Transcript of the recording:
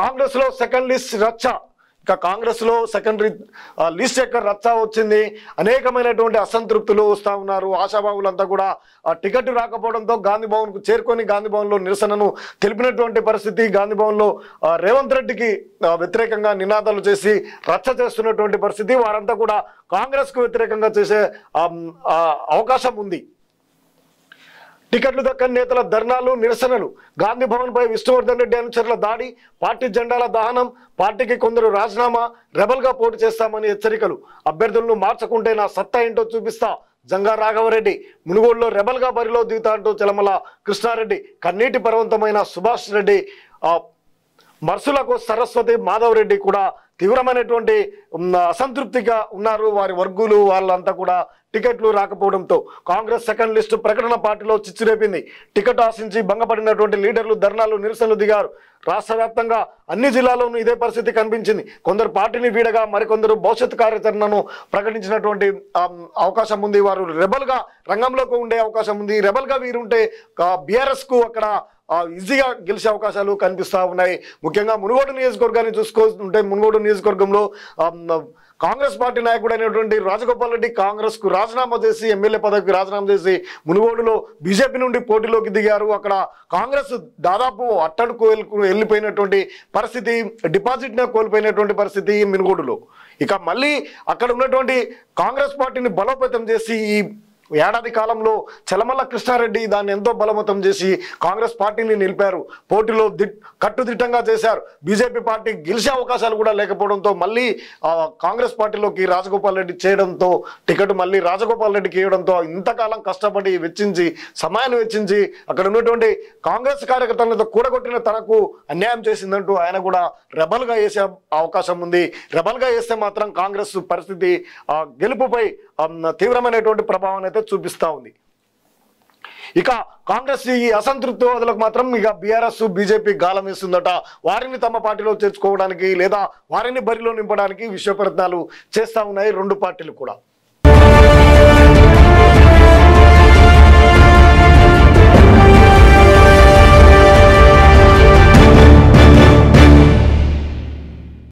కాంగ్రెస్లో second list రచ్చ కాంగ్రెస్ కాంగ్రెస్లో సెకండరీ లిస్ట్ ఎక్కడ రచ్చ వచ్చింది అనేకమైనటువంటి అసంతృప్తులు వస్తూ ఉన్నారు ఆశాభావులంతా కూడా టికెట్ రాకపోవడంతో గాంధీ భవన్కు చేరుకొని గాంధీ నిరసనను తెలిపినటువంటి పరిస్థితి గాంధీ భవన్లో రేవంత్ రెడ్డికి వ్యతిరేకంగా నినాదాలు చేసి రచ్చ చేస్తున్నటువంటి పరిస్థితి వారంతా కూడా కాంగ్రెస్కు వ్యతిరేకంగా చేసే అవకాశం ఉంది టికెట్లు దక్కని నేతల ధర్నాలు నిరసనలు గాంధీ పై విష్ణువర్ధన్ రెడ్డి అనుచరుల దాడి పార్టీ జెండాల దహనం పార్టీకి కొందరు రాజీనామా రెబల్గా పోటీ చేస్తామని హెచ్చరికలు అభ్యర్థులను మార్చకుంటే నా సత్తా ఏంటో చూపిస్తా జంగా రాఘవరెడ్డి మునుగోడులో రెబల్గా బరిలో దిగుతా అంటూ చలమల కృష్ణారెడ్డి కన్నీటి పర్వంతమైన సుభాష్ రెడ్డి మర్సులకు సరస్వతి మాధవ్ రెడ్డి కూడా తీవ్రమైనటువంటి అసంతృప్తిగా ఉన్నారు వారి వర్గులు వాళ్ళంతా కూడా టికెట్లు రాకపోవడంతో కాంగ్రెస్ సెకండ్ లిస్టు ప్రకటన పార్టీలో చిచ్చురేపింది టికెట్ ఆశించి భంగపడినటువంటి లీడర్లు ధర్నాలు నిరసనలు దిగారు రాష్ట్ర అన్ని జిల్లాల్లోనూ ఇదే పరిస్థితి కనిపించింది కొందరు పార్టీని వీడగా మరికొందరు భవిష్యత్ కార్యాచరణను ప్రకటించినటువంటి అవకాశం ఉంది వారు రెబల్గా రంగంలోకి ఉండే అవకాశం ఉంది రెబల్గా వీరుంటే బీఆర్ఎస్కు అక్కడ ఈజీగా గెలిచే అవకాశాలు కనిపిస్తూ ఉన్నాయి ముఖ్యంగా మునుగోడు నియోజకవర్గాన్ని చూసుకుంటే మునుగోడు నియోజకవర్గంలో కాంగ్రెస్ పార్టీ నాయకుడు అయినటువంటి రాజగోపాల్ రెడ్డి కాంగ్రెస్కు రాజీనామా చేసి ఎమ్మెల్యే పదవికి రాజీనామా చేసి మునుగోడులో బీజేపీ నుండి పోటీలోకి దిగారు అక్కడ కాంగ్రెస్ దాదాపు అట్టడుకు వెళ్ళిపోయినటువంటి పరిస్థితి డిపాజిట్నే కోల్పోయినటువంటి పరిస్థితి మునుగోడులో ఇక మళ్ళీ అక్కడ ఉన్నటువంటి కాంగ్రెస్ పార్టీని బలోపేతం చేసి ఈ ఏడాది కాలంలో చలమల్ల కృష్ణారెడ్డి దాన్ని ఎంతో బలమతం చేసి కాంగ్రెస్ పార్టీని నిలిపారు పోటీలో కట్టుదిట్టంగా చేశారు బీజేపీ పార్టీ గెలిచే అవకాశాలు కూడా లేకపోవడంతో మళ్ళీ కాంగ్రెస్ పార్టీలోకి రాజగోపాల్ రెడ్డి చేయడంతో టికెట్ మళ్ళీ రాజగోపాల్ రెడ్డికి ఇవ్వడంతో ఇంతకాలం కష్టపడి వెచ్చించి సమయాన్ని వెచ్చించి అక్కడ ఉన్నటువంటి కాంగ్రెస్ కార్యకర్తలతో కూడగొట్టిన తనకు అన్యాయం చేసిందంటూ ఆయన కూడా రెబల్గా వేసే అవకాశం ఉంది రెబల్గా వేస్తే మాత్రం కాంగ్రెస్ పరిస్థితి గెలుపుపై తీవ్రమైనటువంటి ప్రభావం అయితే చూపిస్తా ఉంది ఇక కాంగ్రెస్ ఈ అసంతృప్తి మాత్రం ఇక బీఆర్ఎస్ బీజేపీ గాలం వేస్తుందట వారిని తమ పార్టీలో చేర్చుకోవడానికి లేదా వారిని బరిలో నింపడానికి విశ్వ ప్రయత్నాలు చేస్తూ ఉన్నాయి రెండు పార్టీలు కూడా